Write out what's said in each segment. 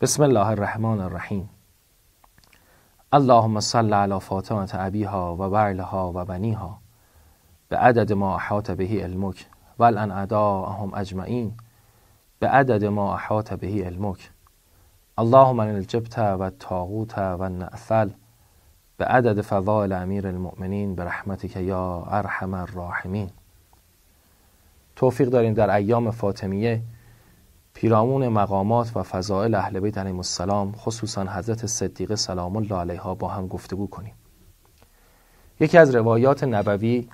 بسم الله الرحمن الرحیم اللهم صل علی فاطمه ابیها و بعلها و بنیها به عدد ما احاط بهی علمک ولعن اعداءهم اجمعین به عدد ما احاط بهی علمک اللهم ان الجبت و تاغوت و نعفل به عدد فضائل امیر المؤمنین به که یا ارحم الراحمین توفیق داریم در ایام فاطمیه پیرامون مقامات و فضائل اهل بیت علیهم السلام خصوصا حضرت صدیقه سلام الله علیها با هم گفتگو کنیم یکی از روایات نبوی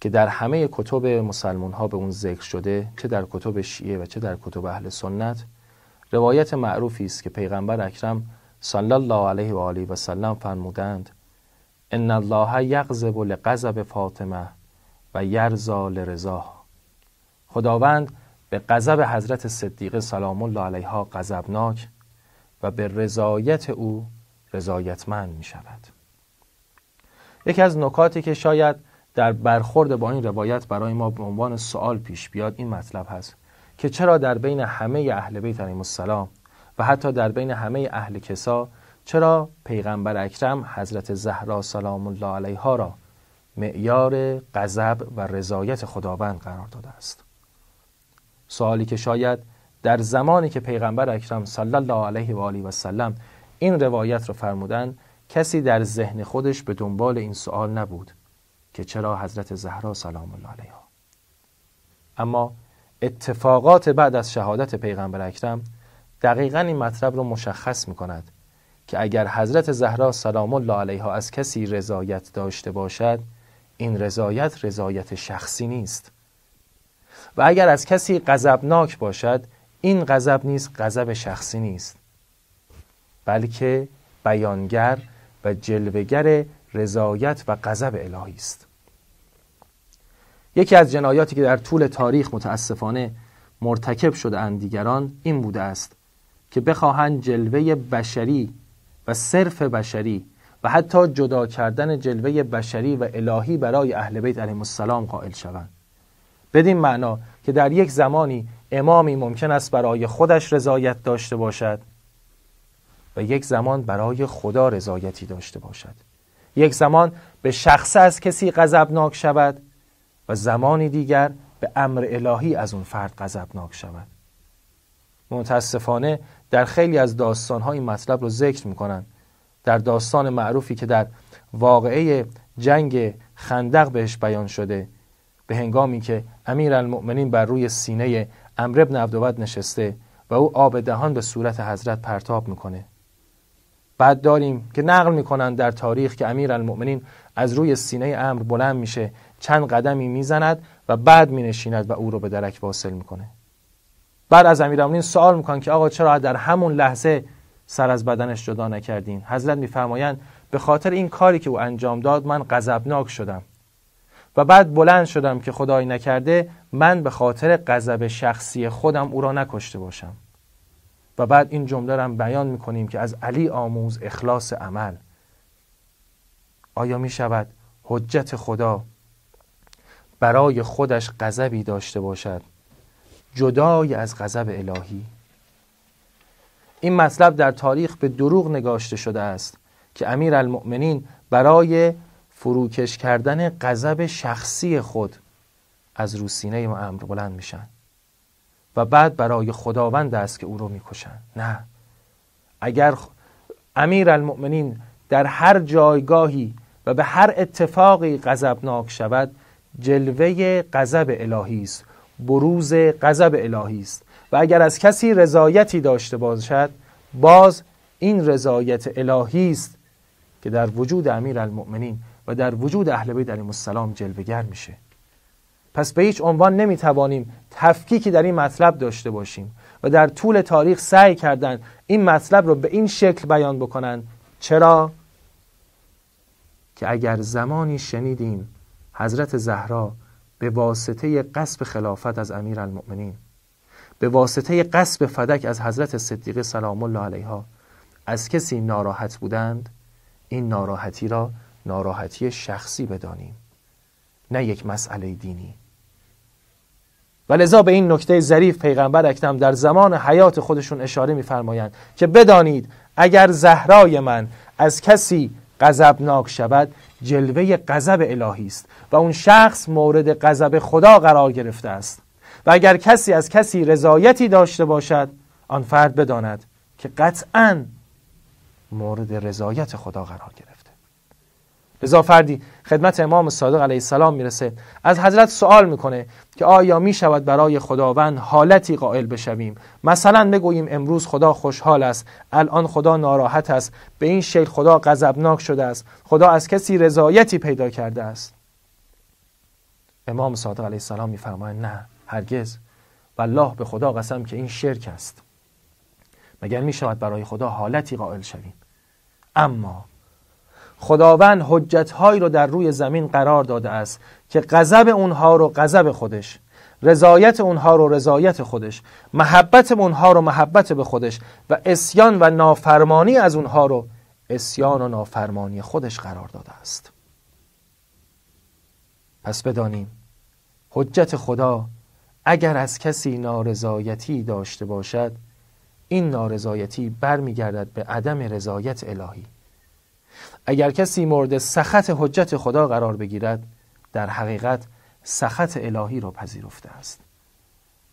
که در همه کتب مسلمان ها به اون ذکر شده چه در کتب شیعه و چه در کتب اهل سنت روایت معروفی است که پیغمبر اکرم صلی الله علیه و آله و سلم فرمودند ان الله یغضب لغضب فاطمه و یرزا لرضا خداوند به غضب حضرت صدیقه سلام الله علیها غضبناک و به رضایت او رضایتمند می شود یکی از نکاتی که شاید در برخورد با این روایت برای ما به عنوان سوال پیش بیاد این مطلب هست که چرا در بین همه اهل بیت علیهم السلام و حتی در بین همه اهل کسا چرا پیغمبر اکرم حضرت زهرا سلام الله علیها را معیار غضب و رضایت خداوند قرار داده است سوالی که شاید در زمانی که پیغمبر اکرم صلی الله علیه و آله و سلم این روایت رو فرمودن کسی در ذهن خودش به دنبال این سوال نبود که چرا حضرت زهرا سلام الله علیها اما اتفاقات بعد از شهادت پیغمبر اکرم دقیقا این مطلب رو مشخص می که اگر حضرت زهرا سلام الله علیها از کسی رضایت داشته باشد این رضایت رضایت شخصی نیست و اگر از کسی غضبناک باشد این غضب نیز غضب شخصی نیست بلکه بیانگر و جلوگر رضایت و غضب الهی است یکی از جنایاتی که در طول تاریخ متاسفانه مرتکب شده اند دیگران این بوده است که بخواهند جلوه بشری و صرف بشری و حتی جدا کردن جلوه بشری و الهی برای اهل بیت علیهم السلام قائل شوند بدین معنا که در یک زمانی امامی ممکن است برای خودش رضایت داشته باشد و یک زمان برای خدا رضایتی داشته باشد یک زمان به شخص از کسی غضبناک شود و زمانی دیگر به امر الهی از اون فرد غضبناک شود متاسفانه در خیلی از داستان این مطلب رو ذکر میکنن در داستان معروفی که در واقعه جنگ خندق بهش بیان شده به هنگامی که امیر المؤمنین بر روی سینه امر ابن عبدود نشسته و او آب دهان به صورت حضرت پرتاب میکنه بعد داریم که نقل میکنند در تاریخ که امیر المؤمنین از روی سینه امر بلند میشه چند قدمی میزند و بعد مینشیند و او رو به درک واصل میکنه بعد از امیرالمؤمنین سوال میکنن که آقا چرا در همون لحظه سر از بدنش جدا نکردین حضرت میفرمایند به خاطر این کاری که او انجام داد من غضبناک شدم و بعد بلند شدم که خدایی نکرده من به خاطر غضب شخصی خودم او را نکشته باشم و بعد این جمله را بیان میکنیم که از علی آموز اخلاص عمل آیا می شود حجت خدا برای خودش غضبی داشته باشد جدای از غضب الهی این مطلب در تاریخ به دروغ نگاشته شده است که امیر المؤمنین برای فروکش کردن غضب شخصی خود از روسینه ما امر بلند میشن و بعد برای خداوند است که او رو میکشن نه اگر امیر المؤمنین در هر جایگاهی و به هر اتفاقی غضبناک شود جلوه غضب الهی است بروز غضب الهی است و اگر از کسی رضایتی داشته باشد باز این رضایت الهی است که در وجود امیر المؤمنین و در وجود اهل بیت علیهم السلام جلوگر میشه پس به هیچ عنوان نمیتوانیم تفکیکی در این مطلب داشته باشیم و در طول تاریخ سعی کردند این مطلب رو به این شکل بیان بکنند چرا؟ که اگر زمانی شنیدیم حضرت زهرا به واسطه قصب خلافت از امیر المؤمنین به واسطه قصب فدک از حضرت صدیقه سلام الله علیها از کسی ناراحت بودند این ناراحتی را ناراحتی شخصی بدانیم نه یک مسئله دینی و لذا به این نکته ظریف پیغمبر اکرم در زمان حیات خودشون اشاره میفرمایند که بدانید اگر زهرای من از کسی غضبناک شود جلوه غضب الهی است و اون شخص مورد غضب خدا قرار گرفته است و اگر کسی از کسی رضایتی داشته باشد آن فرد بداند که قطعا مورد رضایت خدا قرار گرفته رضا فردی خدمت امام صادق علیه السلام میرسه از حضرت سوال میکنه که آیا میشود برای خداوند حالتی قائل بشویم مثلا بگوییم امروز خدا خوشحال است الان خدا ناراحت است به این شکل خدا غضبناک شده است خدا از کسی رضایتی پیدا کرده است امام صادق علیه السلام میفرمایند نه هرگز والله به خدا قسم که این شرک است مگر میشود برای خدا حالتی قائل شویم اما خداوند حجتهایی رو در روی زمین قرار داده است که غضب اونها رو غضب خودش رضایت اونها رو رضایت خودش محبت اونها رو محبت به خودش و اسیان و نافرمانی از اونها رو اسیان و نافرمانی خودش قرار داده است پس بدانیم حجت خدا اگر از کسی نارضایتی داشته باشد این نارضایتی برمیگردد به عدم رضایت الهی اگر کسی مورد سخط حجت خدا قرار بگیرد در حقیقت سخط الهی را پذیرفته است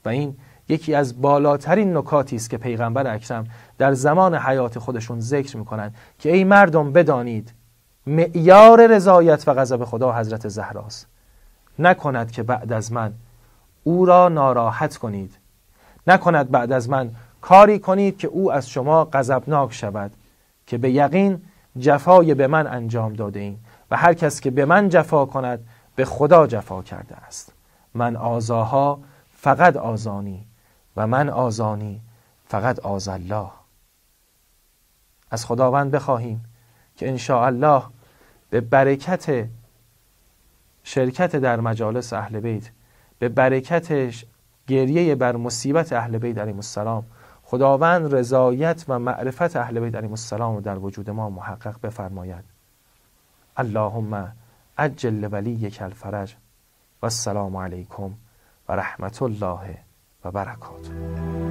و این یکی از بالاترین نکاتی است که پیغمبر اکرم در زمان حیات خودشون ذکر میکنند که ای مردم بدانید معیار رضایت و غضب خدا حضرت زهراست نکند که بعد از من او را ناراحت کنید نکند بعد از من کاری کنید که او از شما غضبناک شود که به یقین جفای به من انجام داده این و هر کس که به من جفا کند به خدا جفا کرده است من آزاها فقط آزانی و من آزانی فقط آز الله از خداوند بخواهیم که ان الله به برکت شرکت در مجالس اهل بیت به برکت گریه بر مصیبت اهل بیت علیهم السلام خداوند رضایت و معرفت اهل بیت علیهم السلام در وجود ما محقق بفرماید اللهم ولی یک الفرج و السلام علیکم و رحمت الله و برکاته